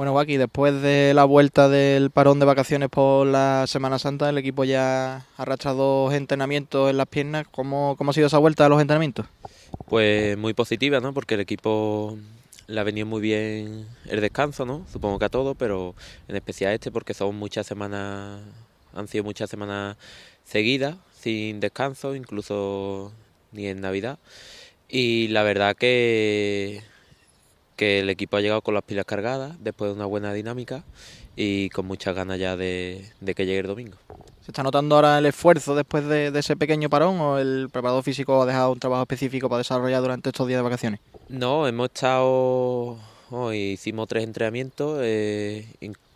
Bueno, Joaquín, después de la vuelta del parón de vacaciones por la Semana Santa, el equipo ya ha dos entrenamientos en las piernas. ¿Cómo, cómo ha sido esa vuelta a los entrenamientos? Pues muy positiva, ¿no? Porque el equipo le ha venido muy bien el descanso, ¿no? Supongo que a todos, pero en especial a este porque son muchas semanas, han sido muchas semanas seguidas, sin descanso, incluso ni en Navidad. Y la verdad que que el equipo ha llegado con las pilas cargadas, después de una buena dinámica y con muchas ganas ya de, que llegue el domingo. ¿Se está notando ahora el esfuerzo después de, ese pequeño parón o el preparador físico ha dejado un trabajo específico para desarrollar durante estos días de vacaciones? No, hemos estado, hoy oh, hicimos tres entrenamientos eh,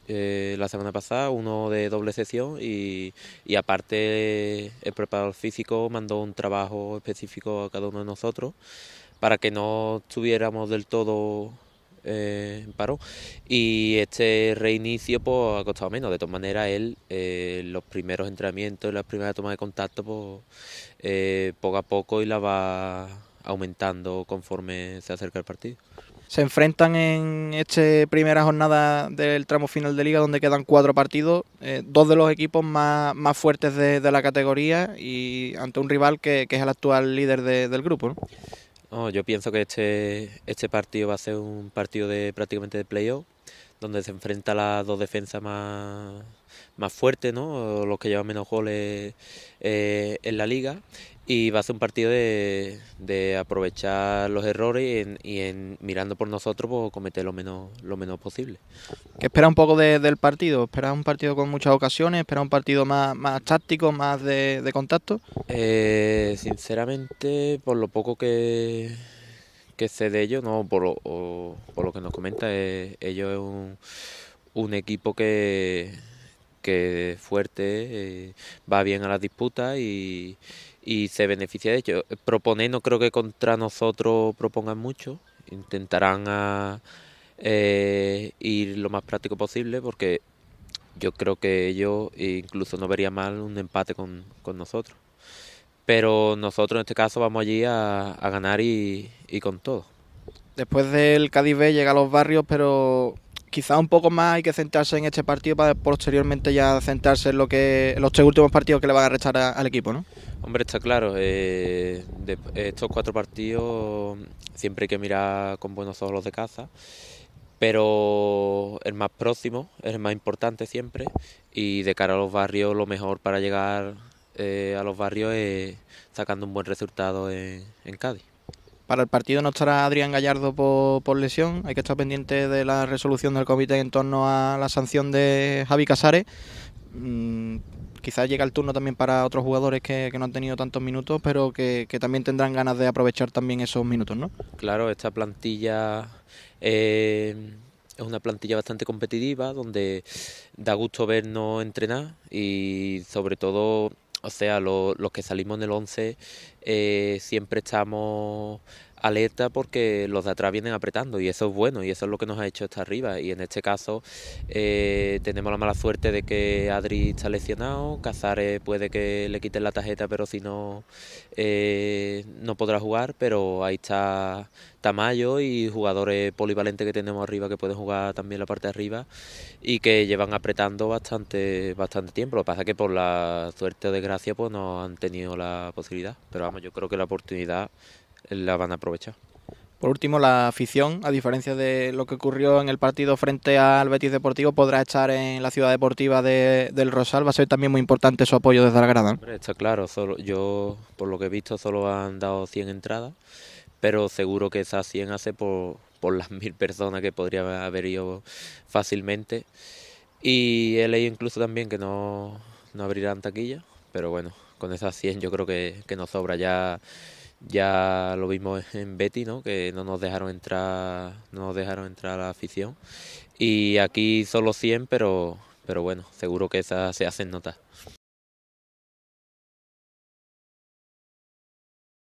eh, la semana pasada, uno de doble sesión y, y aparte el preparador físico mandó un trabajo específico a cada uno de nosotros para que no estuviéramos del todo eh, en paro. Y este reinicio pues, ha costado menos. De todas maneras, él, eh, los primeros entrenamientos, las primeras tomas de contacto, pues, eh, poco a poco y la va aumentando conforme se acerca el partido. Se enfrentan en esta primera jornada del tramo final de liga donde quedan cuatro partidos, dos de los equipos más, fuertes de, la categoría y ante un rival que, es el actual líder del grupo yo pienso que este, este partido va a ser un partido de prácticamente de playoff, donde se enfrenta las dos defensas más, más fuertes, ¿no? los que llevan menos goles eh, en la liga, y va a ser un partido de, aprovechar los errores y en, mirando por nosotros pues, cometer lo menos lo menos posible. ¿Qué espera un poco del partido? ¿Espera un partido con muchas ocasiones? ¿Esperas un partido más, más táctico, más de, contacto? Eh, sinceramente, por lo poco que, que sé de ellos, no, por lo, que nos comenta, eh, ellos es un, equipo que, que fuerte, eh, va bien a las disputas y y se beneficia de ello. Eh, Proponer no creo que contra nosotros propongan mucho, intentarán eh, ir lo más práctico posible porque yo creo que ellos incluso no vería mal un empate con, nosotros. Pero nosotros en este caso vamos allí a, ganar y, y con todo. Después del Cádiz llega a los barrios, pero quizá un poco más hay que centrarse en este partido para posteriormente ya centrarse en lo que los tres últimos partidos que le van a restar al equipo, ¿no? Hombre, está claro. Eh, estos cuatro partidos siempre hay que mirar con buenos ojos los de caza pero el más próximo es el más importante siempre y de cara a los barrios lo mejor para llegar eh, a los barrios es sacando un buen resultado en Cádiz. Para el partido no estará Adrián Gallardo por, lesión. Hay que estar pendiente de la resolución del comité en torno a la sanción de Javi Casares. Mm, quizás llega el turno también para otros jugadores que, no han tenido tantos minutos, pero que, también tendrán ganas de aprovechar también esos minutos, ¿no? Claro, esta plantilla eh, es una plantilla bastante competitiva, donde da gusto vernos entrenar y sobre todo o sea, lo, los que salimos en el 11 eh, siempre estamos alerta porque los de atrás vienen apretando y eso es bueno y eso es lo que nos ha hecho estar arriba. Y en este caso eh, tenemos la mala suerte de que Adri está lesionado, Cazares puede que le quiten la tarjeta, pero si no, eh, no podrá jugar. Pero ahí está Tamayo y jugadores polivalentes que tenemos arriba que pueden jugar también la parte de arriba y que llevan apretando bastante, bastante tiempo. Lo que pasa es que por la suerte o desgracia pues no han tenido la posibilidad. Pero vamos, yo creo que la oportunidad la van a aprovechar. Por último, la afición, a diferencia de lo que ocurrió en el partido frente al Betis Deportivo, podrá estar en la ciudad deportiva de, del Rosal. Va a ser también muy importante su apoyo desde la grada. está claro, yo por lo que he visto solo han dado 100 entradas, pero seguro que esas 100 hace por, las mil personas que podría haber ido fácilmente. Y he leído incluso también que no, no abrirán taquilla, pero bueno, con esas 100 yo creo que, que nos sobra ya ya lo vimos en Betty, ¿no? que no nos dejaron entrar, no dejaron entrar a la afición. Y aquí solo 100, pero, pero bueno, seguro que esas se hacen notar.